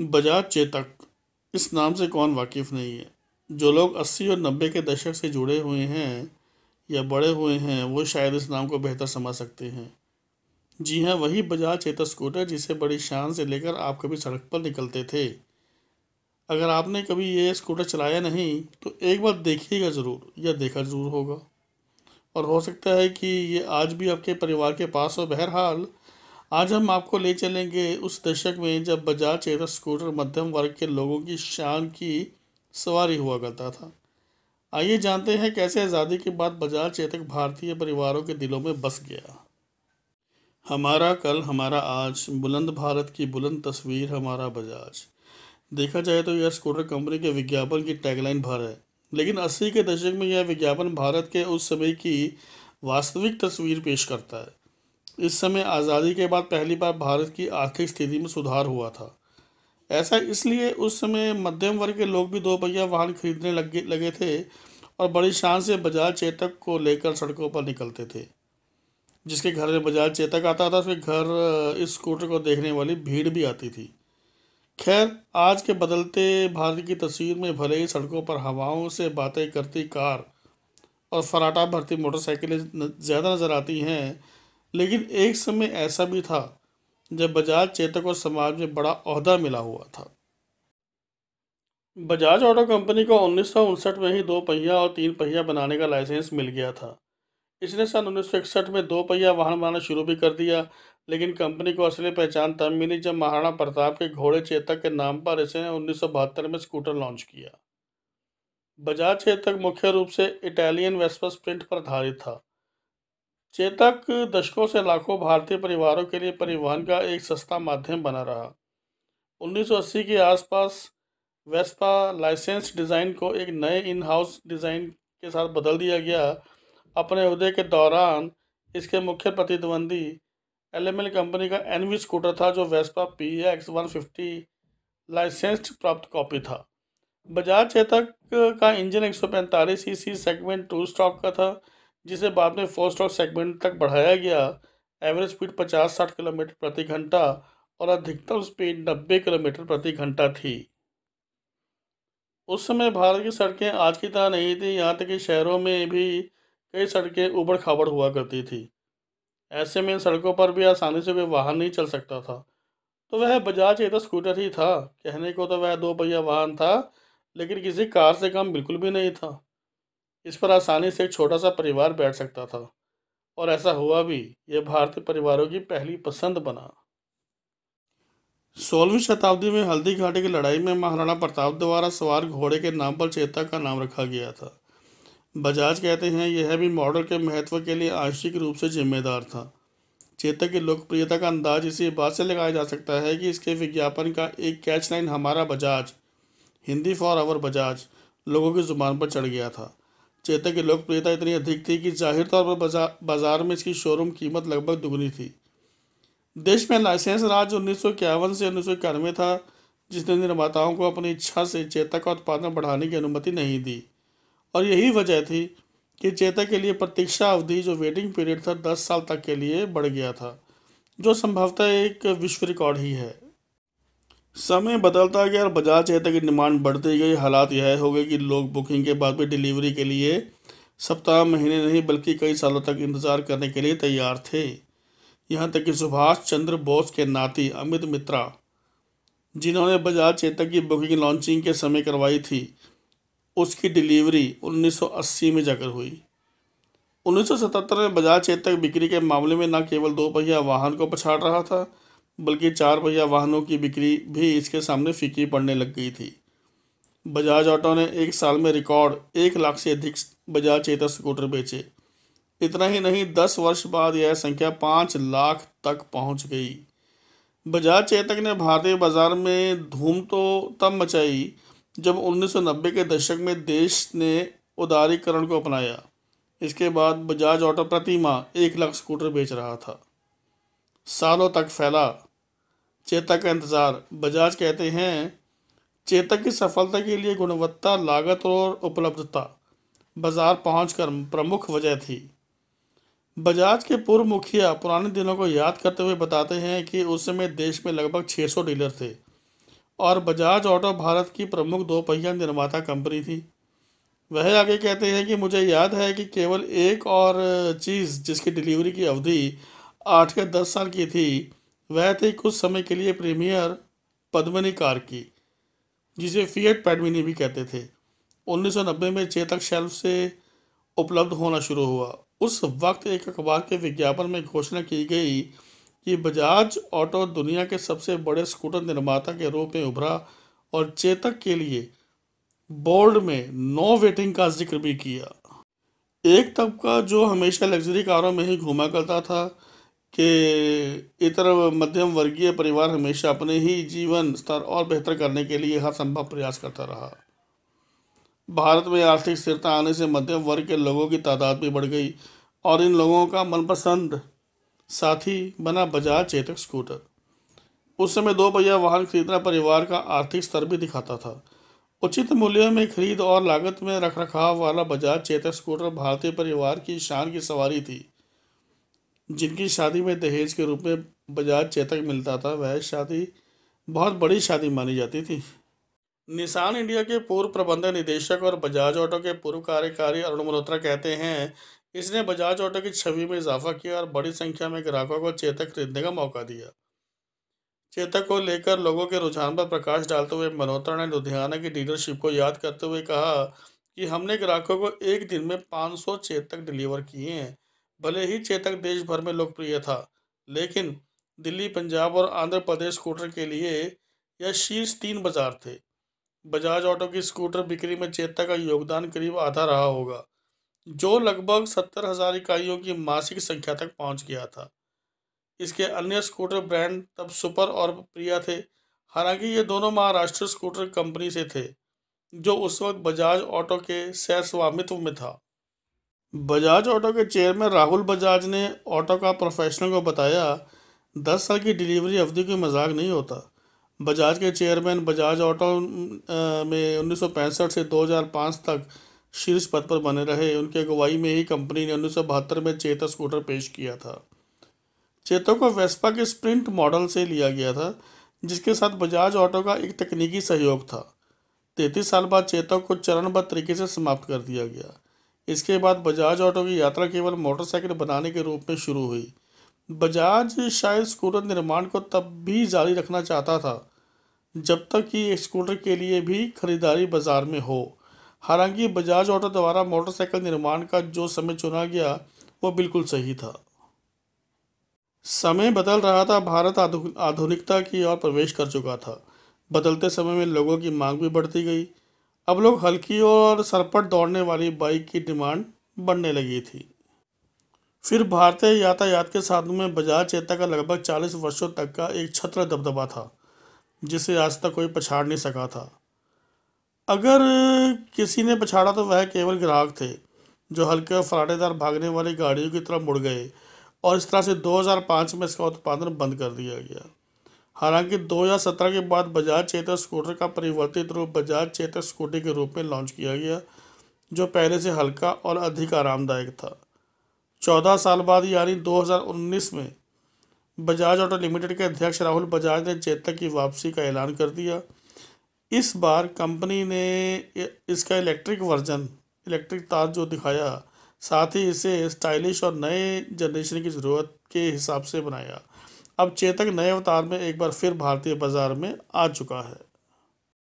बजाज चेतक इस नाम से कौन वाकिफ़ नहीं है जो लोग अस्सी और नब्बे के दशक से जुड़े हुए हैं या बड़े हुए हैं वो शायद इस नाम को बेहतर समझ सकते हैं जी हाँ वही बजाज चेतक स्कूटर जिसे बड़ी शान से लेकर आप कभी सड़क पर निकलते थे अगर आपने कभी ये स्कूटर चलाया नहीं तो एक बार देखिएगा ज़रूर या देखा ज़रूर होगा और हो सकता है कि ये आज भी आपके परिवार के पास हो बहरहाल आज हम आपको ले चलेंगे उस दशक में जब बजाज चेतक स्कूटर मध्यम वर्ग के लोगों की शान की सवारी हुआ करता था आइए जानते हैं कैसे आज़ादी के बाद बजाज चेतक भारतीय परिवारों के दिलों में बस गया हमारा कल हमारा आज बुलंद भारत की बुलंद तस्वीर हमारा बजाज देखा जाए तो यह स्कूटर कंपनी के विज्ञापन की टैगलाइन भर है लेकिन अस्सी के दशक में यह विज्ञापन भारत के उस समय की वास्तविक तस्वीर पेश करता है इस समय आज़ादी के बाद पहली बार भारत की आर्थिक स्थिति में सुधार हुआ था ऐसा इसलिए उस समय मध्यम वर्ग के लोग भी दो पहिया वाहन खरीदने लगे लगे थे और बड़ी शान से बाजार चेतक को लेकर सड़कों पर निकलते थे जिसके घर में बाजार चेतक आता था उसके घर इस स्कूटर को देखने वाली भीड़ भी आती थी खैर आज के बदलते भारत की तस्वीर में भले ही सड़कों पर हवाओं से बातें करती कार और फराटा भरती मोटरसाइकिलें ज़्यादा नज़र आती हैं लेकिन एक समय ऐसा भी था जब बजाज चेतक और समाज में बड़ा अहदा मिला हुआ था बजाज ऑटो कंपनी को उन्नीस में ही दो पहिया और तीन पहिया बनाने का लाइसेंस मिल गया था इसने सन उन्नीस में दो पहिया वाहन बनाना शुरू भी कर दिया लेकिन कंपनी को असली पहचान तब मिली जब महाराणा प्रताप के घोड़े चेतक के नाम पर इसने उन्नीस में स्कूटर लॉन्च किया बजाज चेतक मुख्य रूप से इटालियन वेस्पस प्रिंट पर आधारित था चेतक दशकों से लाखों भारतीय परिवारों के लिए परिवहन का एक सस्ता माध्यम बना रहा 1980 के आसपास वेस्पा लाइसेंस डिज़ाइन को एक नए इन हाउस डिज़ाइन के साथ बदल दिया गया अपने उदय के दौरान इसके मुख्य प्रतिद्वंदी एल कंपनी का एनवी स्कूटर था जो Vespa P X one fifty licensed प्राप्त कॉपी था बजाज चेतक का इंजन एक सौ सेगमेंट टू स्टॉक का था जिसे बाद में फर्स्ट और सेगमेंट तक बढ़ाया गया एवरेज स्पीड 50-60 किलोमीटर प्रति घंटा और अधिकतम स्पीड 90 किलोमीटर प्रति घंटा थी उस समय भारत की सड़कें आज की तरह नहीं थी यहाँ तक कि शहरों में भी कई सड़कें उबड़ खाबड़ हुआ करती थी ऐसे में इन सड़कों पर भी आसानी से कोई वाहन नहीं चल सकता था तो वह बजाज एक तो स्कूटर ही था कहने को तो वह दो पहिया वाहन था लेकिन किसी कार से काम बिल्कुल भी नहीं था इस पर आसानी से एक छोटा सा परिवार बैठ सकता था और ऐसा हुआ भी ये भारतीय परिवारों की पहली पसंद बना सोलहवीं शताब्दी में हल्दी घाटी की लड़ाई में महाराणा प्रताप द्वारा सवार घोड़े के नाम पर चेता का नाम रखा गया था बजाज कहते हैं यह भी मॉडल के महत्व के लिए आंशिक रूप से जिम्मेदार था चेतक की लोकप्रियता का अंदाज इसी बात से लगाया जा सकता है कि इसके विज्ञापन का एक कैच लाइन हमारा बजाज हिंदी फॉर आवर बजाज लोगों की जुबान पर चढ़ गया था चेतक की लोकप्रियता इतनी अधिक थी कि जाहिर तौर पर बाजार में इसकी शोरूम कीमत लगभग दुगनी थी देश में लाइसेंस राज उन्नीस से उन्नीस था जिसने निर्माताओं को अपनी इच्छा से चेतक का उत्पादन बढ़ाने की अनुमति नहीं दी और यही वजह थी कि चेतक के लिए प्रतीक्षा अवधि जो वेटिंग पीरियड था दस साल तक के लिए बढ़ गया था जो संभवतः एक विश्व रिकॉर्ड ही है समय बदलता गया और बाजार चाहता की डिमांड बढ़ती गई हालात यह हो गए कि लोग बुकिंग के बाद भी डिलीवरी के लिए सप्ताह महीने नहीं बल्कि कई सालों तक इंतज़ार करने के लिए तैयार थे यहाँ तक कि सुभाष चंद्र बोस के नाती अमित मित्रा जिन्होंने बजाज चेतक की बुकिंग लॉन्चिंग के समय करवाई थी उसकी डिलीवरी 1980 में जाकर हुई 1977 में बजाज चेतक बिक्री के मामले में न केवल दो पहिया वाहन को पछाड़ रहा था बल्कि चार पहिया वाहनों की बिक्री भी इसके सामने फीकी पड़ने लग गई थी बजाज ऑटो ने एक साल में रिकॉर्ड एक लाख से अधिक बजाज चेतक स्कूटर बेचे इतना ही नहीं दस वर्ष बाद यह संख्या पाँच लाख तक पहुंच गई बजाज चेतक ने भारतीय बाजार में धूम तो तब मचाई जब 1990 के दशक में देश ने उदारीकरण को अपनाया इसके बाद बजाज ऑटो प्रति माह एक लाख स्कूटर बेच रहा था सालों तक फैला चेतक का इंतज़ार बजाज कहते हैं चेतक की सफलता के लिए गुणवत्ता लागत और उपलब्धता बाजार पहुँच कर प्रमुख वजह थी बजाज के पूर्व मुखिया पुराने दिनों को याद करते हुए बताते हैं कि उस समय देश में लगभग 600 डीलर थे और बजाज ऑटो भारत की प्रमुख दो पहिया निर्माता कंपनी थी वह आगे कहते हैं कि मुझे याद है कि केवल एक और चीज़ जिसकी डिलीवरी की अवधि आठ या दस साल की थी वह थे कुछ समय के लिए प्रीमियर पद्मनी कार की जिसे फीएट पैडमिनी भी कहते थे 1990 में चेतक शेल्फ से उपलब्ध होना शुरू हुआ उस वक्त एक अखबार के विज्ञापन में घोषणा की गई कि बजाज ऑटो दुनिया के सबसे बड़े स्कूटर निर्माता के रूप में उभरा और चेतक के लिए बोर्ड में नो वेटिंग का जिक्र भी किया एक तबका जो हमेशा लग्जरी कारों में ही घूमा करता था कि इतर मध्यम वर्गीय परिवार हमेशा अपने ही जीवन स्तर और बेहतर करने के लिए हर संभव प्रयास करता रहा भारत में आर्थिक स्थिरता आने से मध्यम वर्ग के लोगों की तादाद भी बढ़ गई और इन लोगों का मनपसंद साथी बना बजाज चेतक स्कूटर उस समय दो पहिया वाहन खरीदना परिवार का आर्थिक स्तर भी दिखाता था उचित मूल्यों में खरीद और लागत में रख रखाव वाला बजाज चेतक स्कूटर भारतीय परिवार की शान की सवारी थी जिनकी शादी में दहेज के रूप में बजाज चेतक मिलता था वह शादी बहुत बड़ी शादी मानी जाती थी निशान इंडिया के पूर्व प्रबंधन निदेशक और बजाज ऑटो के पूर्व कार्यकारी अरुण मल्होत्रा कहते हैं इसने बजाज ऑटो की छवि में इजाफा किया और बड़ी संख्या में ग्राहकों को चेतक खरीदने का मौका दिया चेतक को लेकर लोगों के रुझान पर प्रकाश डालते हुए मल्होत्रा ने लुधियाना की डीलरशिप को याद करते हुए कहा कि हमने ग्राहकों को एक दिन में 500 चेतक डिलीवर किए हैं भले ही चेतक देश भर में लोकप्रिय था लेकिन दिल्ली पंजाब और आंध्र प्रदेश स्कूटर के लिए यह शीर्ष तीन बाजार थे बजाज ऑटो की स्कूटर बिक्री में चेतक का योगदान करीब आधा रहा होगा जो लगभग सत्तर हजार इकाइयों की मासिक संख्या तक पहुंच गया था इसके अन्य स्कूटर ब्रांड तब सुपर और प्रिया थे हालांकि ये दोनों महाराष्ट्र स्कूटर कंपनी से थे जो उस वक्त बजाज ऑटो के सह स्वामित्व में था बजाज ऑटो के चेयरमैन राहुल बजाज ने ऑटो का प्रोफेशनल को बताया दस साल की डिलीवरी अवधि कोई मजाक नहीं होता बजाज के चेयरमैन बजाज ऑटो में उन्नीस से 2005 तक शीर्ष पद पर बने रहे उनकी अगुवाई में ही कंपनी ने उन्नीस में चेता स्कूटर पेश किया था चेतक को वेस्पा के स्प्रिंट मॉडल से लिया गया था जिसके साथ बजाज ऑटो का एक तकनीकी सहयोग था तैंतीस साल बाद चेतक को चरणबद्ध तरीके से समाप्त कर दिया गया इसके बाद बजाज ऑटो की यात्रा केवल मोटरसाइकिल बनाने के रूप में शुरू हुई बजाज शायद स्कूटर निर्माण को तब भी जारी रखना चाहता था जब तक कि स्कूटर के लिए भी खरीदारी बाजार में हो हालांकि बजाज ऑटो द्वारा मोटरसाइकिल निर्माण का जो समय चुना गया वो बिल्कुल सही था समय बदल रहा था भारत आधुनिकता की ओर प्रवेश कर चुका था बदलते समय में लोगों की मांग भी बढ़ती गई अब लोग हल्की और सरपट दौड़ने वाली बाइक की डिमांड बढ़ने लगी थी फिर भारतीय यातायात के साधनों में बजाज चेता का लगभग 40 वर्षों तक का एक छत्र दबदबा था जिसे आज तक कोई पछाड़ नहीं सका था अगर किसी ने पछाड़ा तो वह केवल ग्राहक थे जो हल्के और फराटेदार भागने वाली गाड़ियों की तरफ मुड़ गए और इस तरह से 2005 में इसका उत्पादन बंद कर दिया गया हालांकि 2017 के बाद बजाज चेतक स्कूटर का परिवर्तित रूप बजाज चेतक स्कूटी के रूप में लॉन्च किया गया जो पहले से हल्का और अधिक आरामदायक था 14 साल बाद यानी 2019 में बजाज ऑटो लिमिटेड के अध्यक्ष राहुल बजाज ने चेतक की वापसी का ऐलान कर दिया इस बार कंपनी ने इसका इलेक्ट्रिक वर्जन इलेक्ट्रिक तार जो दिखाया साथ ही इसे स्टाइलिश और नए जनरेशन की ज़रूरत के हिसाब से बनाया अब चेतक नए अवतार में एक बार फिर भारतीय बाजार में आ चुका है